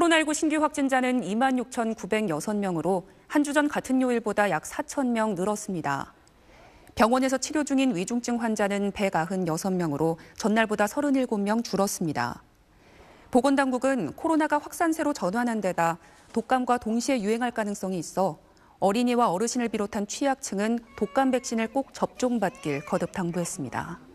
코로나19 신규 확진자는 2만 6,906명으로 한 주 전 같은 요일보다 약 4천 명 늘었습니다. 병원에서 치료 중인 위중증 환자는 196명으로 전날보다 37명 줄었습니다. 보건당국은 코로나가 확산세로 전환한 데다 독감과 동시에 유행할 가능성이 있어 어린이와 어르신을 비롯한 취약층은 독감 백신을 꼭 접종받길 거듭 당부했습니다.